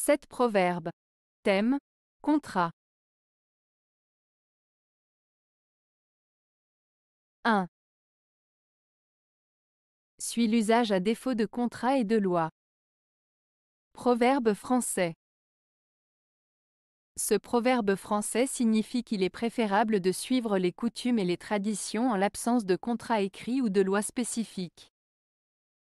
7 proverbes. Thème Contrat. 1. Suis l'usage à défaut de contrat et de loi. Proverbe français. Ce proverbe français signifie qu'il est préférable de suivre les coutumes et les traditions en l'absence de contrat écrit ou de loi spécifique.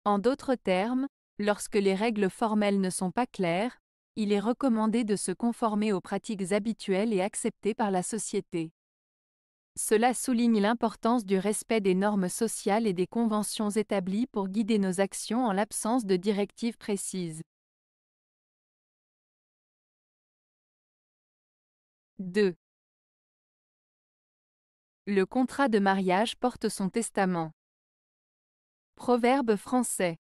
En d'autres termes, lorsque les règles formelles ne sont pas claires, il est recommandé de se conformer aux pratiques habituelles et acceptées par la société. Cela souligne l'importance du respect des normes sociales et des conventions établies pour guider nos actions en l'absence de directives précises. 2. Le contrat de mariage porte son testament. Proverbe français.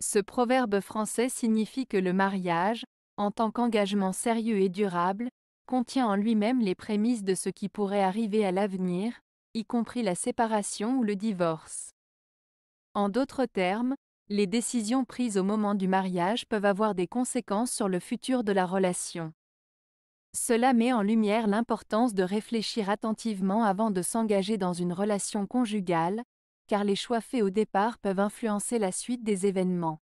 Ce proverbe français signifie que le mariage, en tant qu'engagement sérieux et durable, contient en lui-même les prémices de ce qui pourrait arriver à l'avenir, y compris la séparation ou le divorce. En d'autres termes, les décisions prises au moment du mariage peuvent avoir des conséquences sur le futur de la relation. Cela met en lumière l'importance de réfléchir attentivement avant de s'engager dans une relation conjugale, car les choix faits au départ peuvent influencer la suite des événements.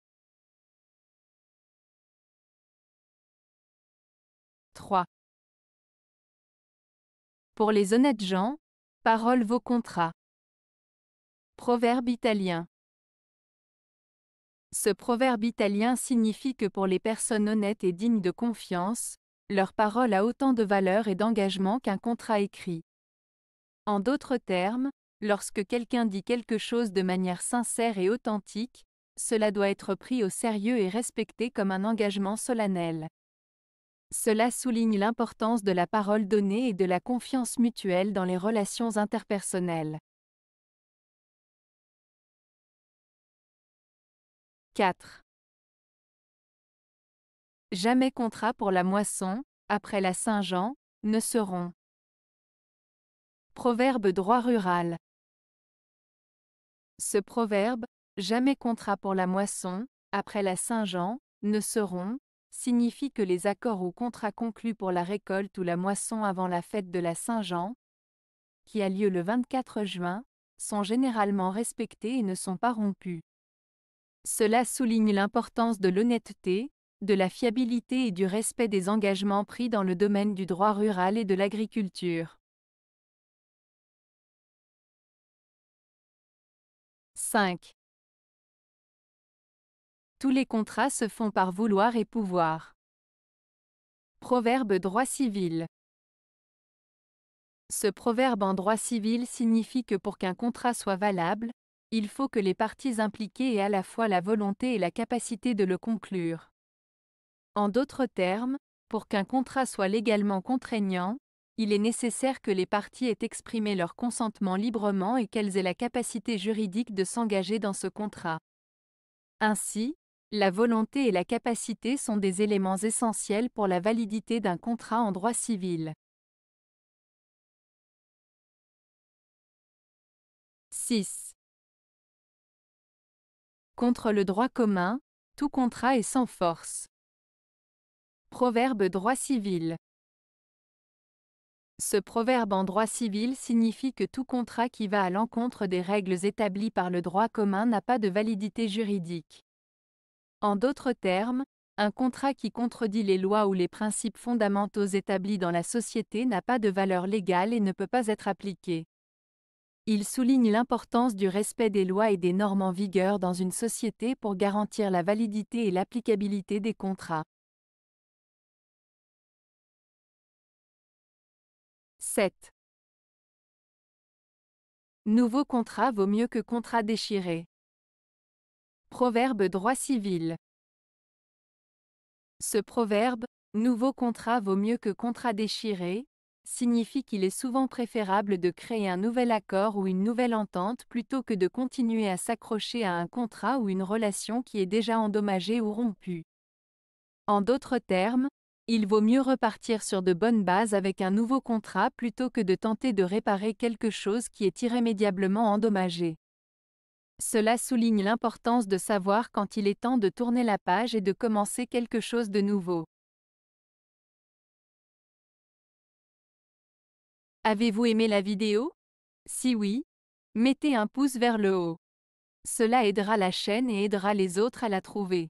3. Pour les honnêtes gens, parole vaut contrat. Proverbe italien. Ce proverbe italien signifie que pour les personnes honnêtes et dignes de confiance, leur parole a autant de valeur et d'engagement qu'un contrat écrit. En d'autres termes, Lorsque quelqu'un dit quelque chose de manière sincère et authentique, cela doit être pris au sérieux et respecté comme un engagement solennel. Cela souligne l'importance de la parole donnée et de la confiance mutuelle dans les relations interpersonnelles. 4. Jamais contrat pour la moisson, après la Saint-Jean, ne seront. Proverbe droit rural. Ce proverbe, jamais contrat pour la moisson, après la Saint-Jean, ne seront, signifie que les accords ou contrats conclus pour la récolte ou la moisson avant la fête de la Saint-Jean, qui a lieu le 24 juin, sont généralement respectés et ne sont pas rompus. Cela souligne l'importance de l'honnêteté, de la fiabilité et du respect des engagements pris dans le domaine du droit rural et de l'agriculture. 5. Tous les contrats se font par vouloir et pouvoir. Proverbe droit civil. Ce proverbe en droit civil signifie que pour qu'un contrat soit valable, il faut que les parties impliquées aient à la fois la volonté et la capacité de le conclure. En d'autres termes, pour qu'un contrat soit légalement contraignant, il est nécessaire que les parties aient exprimé leur consentement librement et qu'elles aient la capacité juridique de s'engager dans ce contrat. Ainsi, la volonté et la capacité sont des éléments essentiels pour la validité d'un contrat en droit civil. « 6. Contre le droit commun, tout contrat est sans force. Proverbe droit civil. Ce proverbe en droit civil signifie que tout contrat qui va à l'encontre des règles établies par le droit commun n'a pas de validité juridique. En d'autres termes, un contrat qui contredit les lois ou les principes fondamentaux établis dans la société n'a pas de valeur légale et ne peut pas être appliqué. Il souligne l'importance du respect des lois et des normes en vigueur dans une société pour garantir la validité et l'applicabilité des contrats. 7. Nouveau contrat vaut mieux que contrat déchiré. Proverbe droit civil. Ce proverbe, nouveau contrat vaut mieux que contrat déchiré, signifie qu'il est souvent préférable de créer un nouvel accord ou une nouvelle entente plutôt que de continuer à s'accrocher à un contrat ou une relation qui est déjà endommagée ou rompue. En d'autres termes, il vaut mieux repartir sur de bonnes bases avec un nouveau contrat plutôt que de tenter de réparer quelque chose qui est irrémédiablement endommagé. Cela souligne l'importance de savoir quand il est temps de tourner la page et de commencer quelque chose de nouveau. Avez-vous aimé la vidéo Si oui, mettez un pouce vers le haut. Cela aidera la chaîne et aidera les autres à la trouver